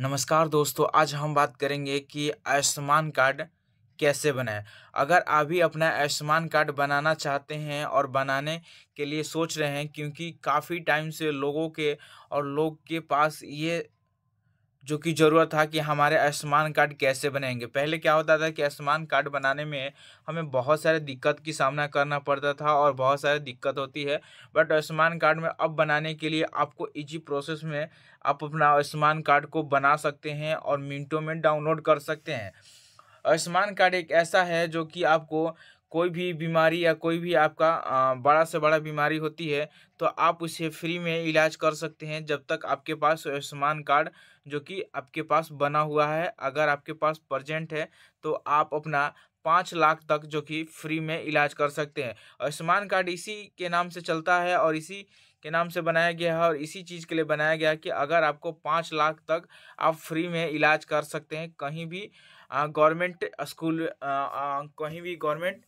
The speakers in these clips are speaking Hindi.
नमस्कार दोस्तों आज हम बात करेंगे कि आयुष्मान कार्ड कैसे बनाएं अगर आप भी अपना आयुष्मान कार्ड बनाना चाहते हैं और बनाने के लिए सोच रहे हैं क्योंकि काफ़ी टाइम से लोगों के और लोग के पास ये जो कि ज़रूरत था कि हमारे आयुष्मान कार्ड कैसे बनेंगे पहले क्या होता था कि आयुष्मान कार्ड बनाने में हमें बहुत सारे दिक्कत की सामना करना पड़ता था और बहुत सारी दिक्कत होती है बट आयुष्मान कार्ड में अब बनाने के लिए आपको इजी प्रोसेस में आप अपना आयुष्मान कार्ड को बना सकते हैं और मिनटों में डाउनलोड कर सकते हैं आयुष्मान कार्ड एक ऐसा है जो कि आपको कोई भी बीमारी या कोई भी आपका बड़ा से बड़ा बीमारी होती है तो आप उसे फ्री में इलाज कर सकते हैं जब तक आपके पास आयुष्मान कार्ड जो कि आपके पास बना हुआ है अगर आपके पास प्रजेंट है तो आप अपना पाँच लाख तक जो कि फ्री में इलाज कर सकते हैं आयुष्मान कार्ड इसी के नाम से चलता है और इसी के नाम से बनाया गया है और इसी चीज़ के लिए बनाया गया कि अगर आपको पाँच लाख तक आप फ्री में इलाज कर सकते हैं कहीं भी गवर्नमेंट स्कूल कहीं भी गवर्नमेंट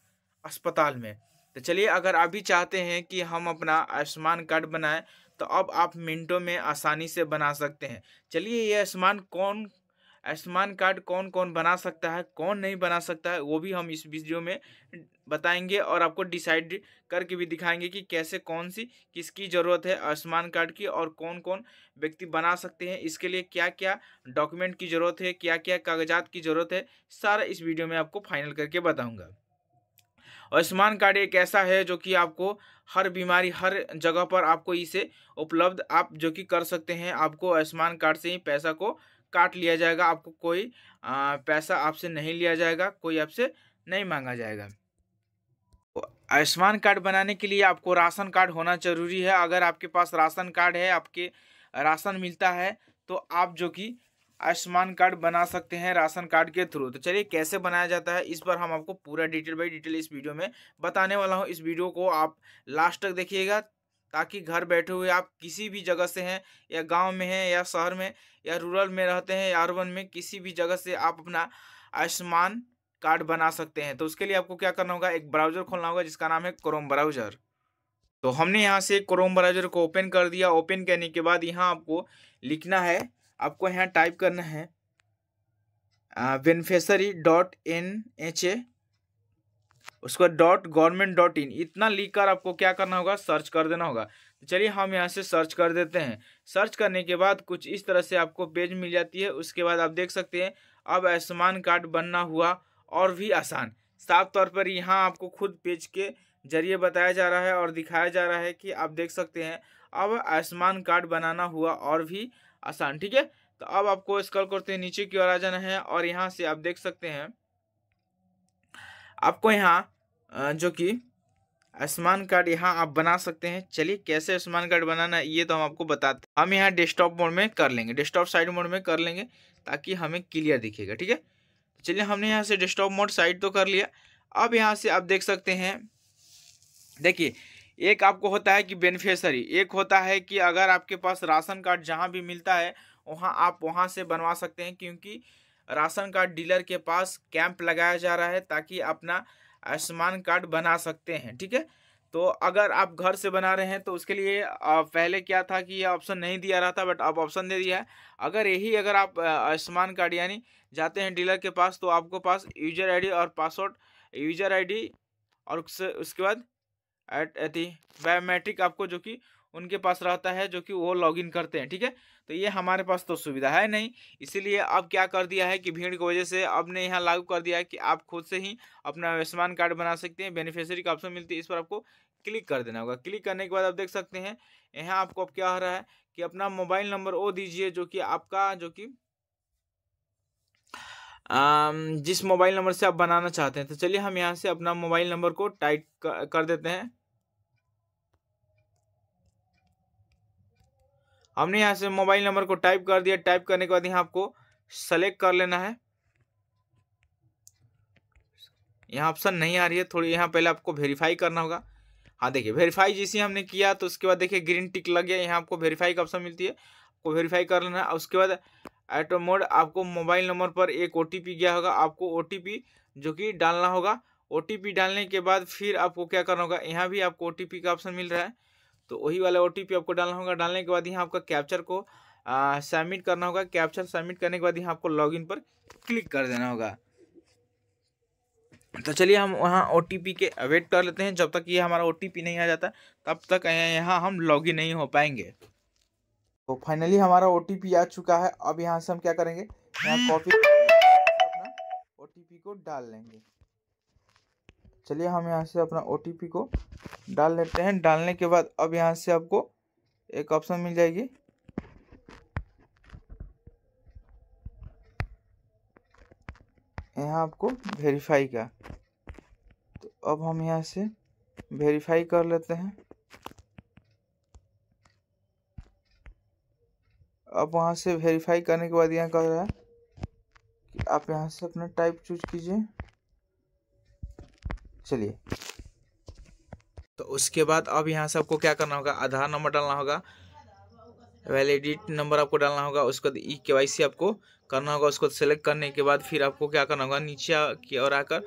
अस्पताल में तो चलिए अगर आप भी चाहते हैं कि हम अपना आयुष्मान कार्ड बनाएं तो अब आप मिनटों में आसानी से बना सकते हैं चलिए ये आयुष्मान कौन आयुष्मान कार्ड कौन कौन बना सकता है कौन नहीं बना सकता है वो भी हम इस वीडियो में बताएंगे और आपको डिसाइड करके भी दिखाएंगे कि कैसे कौन सी किसकी ज़रूरत है आयुष्मान कार्ड की और कौन कौन व्यक्ति बना सकते हैं इसके लिए क्या क्या डॉक्यूमेंट की ज़रूरत है क्या क्या कागजात की ज़रूरत है सारा इस वीडियो में आपको फाइनल करके बताऊँगा आयुष्मान कार्ड एक ऐसा है जो कि आपको हर बीमारी हर जगह पर आपको इसे उपलब्ध आप जो कि कर सकते हैं आपको आयुष्मान कार्ड से ही पैसा को काट लिया जाएगा आपको कोई पैसा आपसे नहीं लिया जाएगा कोई आपसे नहीं मांगा जाएगा आयुष्मान तो कार्ड बनाने के लिए आपको राशन कार्ड होना जरूरी है अगर आपके पास राशन कार्ड है आपके राशन मिलता है तो आप जो कि आयुष्मान कार्ड बना सकते हैं राशन कार्ड के थ्रू तो चलिए कैसे बनाया जाता है इस पर हम आपको पूरा डिटेल बाई डिटेल इस वीडियो में बताने वाला हूँ इस वीडियो को आप लास्ट तक देखिएगा ताकि घर बैठे हुए आप किसी भी जगह से हैं या गांव में हैं या शहर में या रूरल में रहते हैं या अर्बन में किसी भी जगह से आप अपना आयुष्मान कार्ड बना सकते हैं तो उसके लिए आपको क्या करना होगा एक ब्राउज़र खोलना होगा जिसका नाम है क्रोम ब्राउज़र तो हमने यहाँ से क्रोम ब्राउज़र को ओपन कर दिया ओपन करने के बाद यहाँ आपको लिखना है आपको यहाँ टाइप करना है beneficiary dot N H A उसका डॉट गवर्नमेंट डॉट इन इतना लिख कर आपको क्या करना होगा सर्च कर देना होगा तो चलिए हम यहाँ से सर्च कर देते हैं सर्च करने के बाद कुछ इस तरह से आपको पेज मिल जाती है उसके बाद आप देख सकते हैं अब आयुष्मान कार्ड बनना हुआ और भी आसान साफ तौर पर यहाँ आपको खुद पेज के जरिए बताया जा रहा है और दिखाया जा रहा है कि आप देख सकते हैं अब आयुष्मान कार्ड बनाना हुआ और भी आसान ठीक है तो अब आपको स्क्रॉल करते हैं नीचे की ओर आ जाना है और यहाँ से आप देख सकते हैं आपको यहाँ जो कि आयुष्मान कार्ड यहाँ आप बना सकते हैं चलिए कैसे आयुष्मान कार्ड बनाना है ये तो हम आपको बताते हैं हम यहाँ डेस्कटॉप मोड में कर लेंगे डेस्कटॉप साइड मोड में कर लेंगे ताकि हमें क्लियर दिखेगा ठीक है तो चलिए हमने यहाँ से डेस्कटॉप मोड साइड तो कर लिया अब यहाँ से आप देख सकते हैं देखिए एक आपको होता है कि बेनिफिशरी एक होता है कि अगर आपके पास राशन कार्ड जहाँ भी मिलता है वहाँ आप वहाँ से बनवा सकते हैं क्योंकि राशन कार्ड डीलर के पास कैंप लगाया जा रहा है ताकि अपना आयुष्मान कार्ड बना सकते हैं ठीक है तो अगर आप घर से बना रहे हैं तो उसके लिए पहले क्या था कि यह ऑप्शन नहीं दिया रहा था बट अब ऑप्शन दे दिया है अगर यही अगर आप आयुष्मान कार्ड यानी जाते हैं डीलर के पास तो आपको पास यूजर आईडी और पासवर्ड यूजर आईडी और उसके बाद एट बायोमेट्रिक आपको जो कि उनके पास रहता है जो कि वो लॉगिन करते हैं ठीक है तो ये हमारे पास तो सुविधा है नहीं इसीलिए अब क्या कर दिया है कि भीड़ की वजह से अब ने यहाँ लागू कर दिया है कि आप खुद से ही अपना आयुष्मान कार्ड बना सकते हैं बेनिफिशियरी का ऑप्शन मिलती है इस पर आपको क्लिक कर देना होगा क्लिक करने के बाद आप देख सकते हैं यहाँ आपको अब क्या हो रहा है कि अपना मोबाइल नंबर वो दीजिए जो कि आपका जो कि जिस मोबाइल नंबर से आप बनाना चाहते हैं तो चलिए हम यहाँ से अपना मोबाइल नंबर को टाइप कर देते हैं हमने यहाँ से मोबाइल नंबर को टाइप कर दिया टाइप करने के बाद यहाँ आपको सेलेक्ट कर लेना है यहाँ ऑप्शन नहीं आ रही है थोड़ी यहाँ पहले आपको वेरीफाई करना होगा हाँ देखिए वेरीफाई जैसे हमने किया तो उसके बाद देखिए ग्रीन टिक लग गया यहाँ आपको वेरीफाई का ऑप्शन मिलती है आपको वेरीफाई कर लेना है उसके बाद ऑटो मोड आपको मोबाइल नंबर पर एक ओ गया होगा आपको ओ जो कि डालना होगा ओ डालने के बाद फिर आपको क्या करना होगा यहाँ भी आपको ओ का ऑप्शन मिल रहा है तो वही वाला ओ आपको डालना होगा डालने के बाद यहाँ आपका कैप्चर को सबमिट करना होगा कैप्चर सबमिट करने के बाद यहाँ आपको लॉग पर क्लिक कर देना होगा तो चलिए हम वहाँ ओ के वेट कर लेते हैं जब तक ये हमारा ओ नहीं आ जाता तब तक यहाँ हम लॉगिन नहीं हो पाएंगे तो फाइनली हमारा ओ आ चुका है अब यहाँ से हम क्या करेंगे यहाँ कॉपी अपना ओ को डाल लेंगे चलिए हम यहाँ से अपना ओ को डाल लेते हैं डालने के बाद अब यहाँ से आपको एक ऑप्शन मिल जाएगी यहाँ आपको वेरीफाई का तो अब हम यहाँ से वेरीफाई कर लेते हैं अब वहाँ से वेरीफाई करने के बाद यहाँ कह रहा है कि आप यहाँ से अपना टाइप चूज कीजिए चलिए तो उसके बाद अब यहाँ से आपको क्या करना होगा आधार नंबर डालना होगा वैलिडिट नंबर आपको डालना होगा उसके बाद ई के वाई सी आपको करना होगा उसको सेलेक्ट करने के बाद फिर आपको क्या करना होगा नीचे की ओर आकर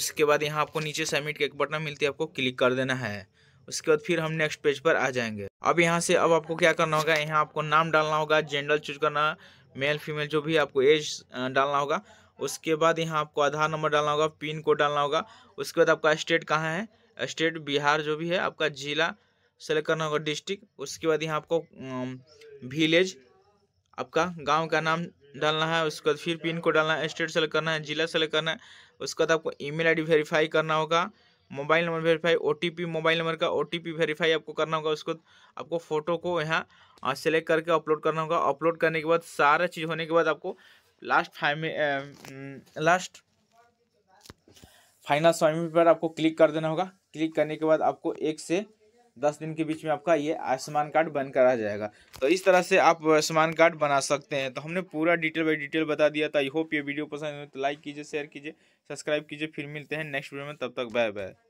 उसके बाद यहाँ आपको नीचे सबमिट के एक बटन मिलती है आपको क्लिक कर देना है उसके बाद फिर हम नेक्स्ट पेज पर आ जाएंगे अब यहाँ से अब आपको क्या करना होगा यहाँ आपको नाम डालना होगा जेंडर चूज करना मेल फीमेल जो भी आपको एज डालना होगा उसके बाद यहाँ आपको आधार नंबर डालना होगा पिन कोड डालना होगा उसके बाद आपका स्टेट कहाँ है स्टेट बिहार जो भी है आपका जिला सेलेक्ट करना होगा डिस्ट्रिक्ट उसके बाद यहाँ आपको विलेज आपका गांव का नाम डालना है उसके बाद फिर पिन कोड डालना है स्टेट सेलेक्ट करना है जिला सेलेक्ट करना है उसके बाद आपको ईमेल आईडी वेरीफाई करना होगा mobile number verify OTP mobile number का ओटीपी वेरीफाई आपको करना होगा उसको आपको फोटो को यहाँ सेलेक्ट करके अपलोड करना होगा अपलोड करने के बाद सारा चीज़ होने के बाद आपको लास्ट फाइव लास्ट फाइनल स्वामी पर आपको क्लिक कर देना होगा क्लिक करने के बाद आपको एक से दस दिन के बीच में आपका ये आयुष्मान कार्ड बनकर आ जाएगा तो इस तरह से आप आयुष्मान कार्ड बना सकते हैं तो हमने पूरा डिटेल बाई डिटेल बता दिया था आई होप ये वीडियो पसंद हो तो लाइक कीजिए शेयर कीजिए सब्सक्राइब कीजिए फिर मिलते हैं नेक्स्ट वीडियो में तब तक बाय बाय